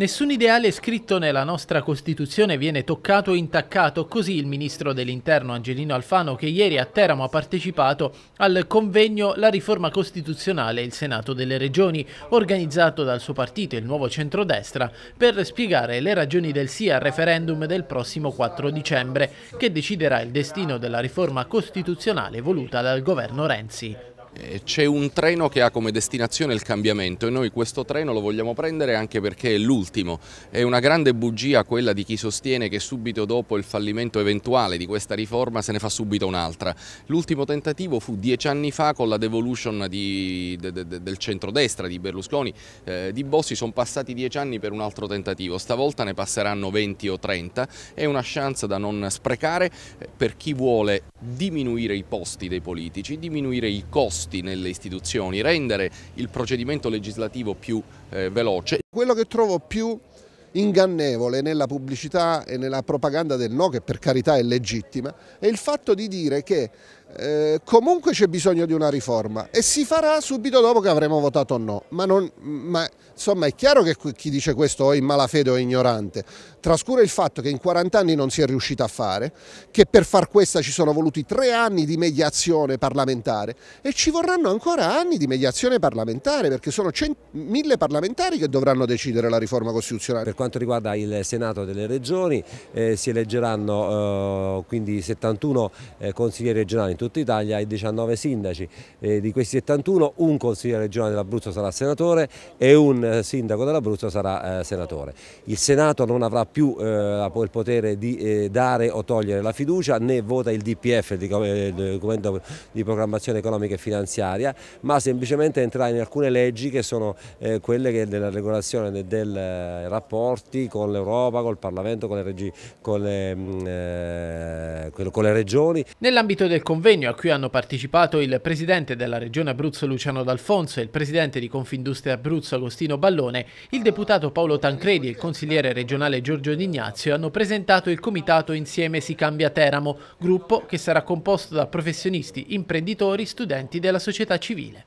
Nessun ideale scritto nella nostra Costituzione viene toccato o intaccato, così il ministro dell'Interno Angelino Alfano che ieri a Teramo ha partecipato al convegno La riforma costituzionale e il Senato delle Regioni, organizzato dal suo partito, il Nuovo Centrodestra, per spiegare le ragioni del sì al referendum del prossimo 4 dicembre, che deciderà il destino della riforma costituzionale voluta dal governo Renzi. Eh, c'è un treno che ha come destinazione il cambiamento e noi questo treno lo vogliamo prendere anche perché è l'ultimo. È una grande bugia quella di chi sostiene che subito dopo il fallimento eventuale di questa riforma se ne fa subito un'altra. L'ultimo tentativo fu dieci anni fa con la devolution di, de, de, del centrodestra di Berlusconi, eh, di Bossi sono passati dieci anni per un altro tentativo, stavolta ne passeranno 20 o 30, è una chance da non sprecare eh, per chi vuole diminuire i posti dei politici, diminuire i costi costi nelle istituzioni, rendere il procedimento legislativo più eh, veloce. Quello che trovo più ingannevole nella pubblicità e nella propaganda del no, che per carità è legittima, è il fatto di dire che eh, comunque c'è bisogno di una riforma e si farà subito dopo che avremo votato no. Ma, non, ma, insomma è chiaro che chi dice questo o è in malafede o è ignorante, trascura il fatto che in 40 anni non si è riuscita a fare, che per far questa ci sono voluti tre anni di mediazione parlamentare e ci vorranno ancora anni di mediazione parlamentare perché sono mille parlamentari che dovranno decidere la riforma costituzionale. Per quanto riguarda il Senato delle Regioni eh, si eleggeranno eh, quindi 71 eh, consiglieri regionali tutta Italia e 19 sindaci, eh, di questi 71 un consigliere regionale dell'Abruzzo sarà senatore e un eh, sindaco dell'Abruzzo sarà eh, senatore. Il Senato non avrà più eh, il potere di eh, dare o togliere la fiducia né vota il DPF, il documento di programmazione economica e finanziaria, ma semplicemente entrerà in alcune leggi che sono quelle che della regolazione dei rapporti con l'Europa, col Parlamento, con le, regi, con le, mm, con le regioni. Nell'ambito del convegno convegno a cui hanno partecipato il presidente della Regione Abruzzo Luciano D'Alfonso e il presidente di Confindustria Abruzzo Agostino Ballone, il deputato Paolo Tancredi e il consigliere regionale Giorgio D'Ignazio hanno presentato il comitato Insieme si cambia Teramo, gruppo che sarà composto da professionisti, imprenditori, studenti della società civile.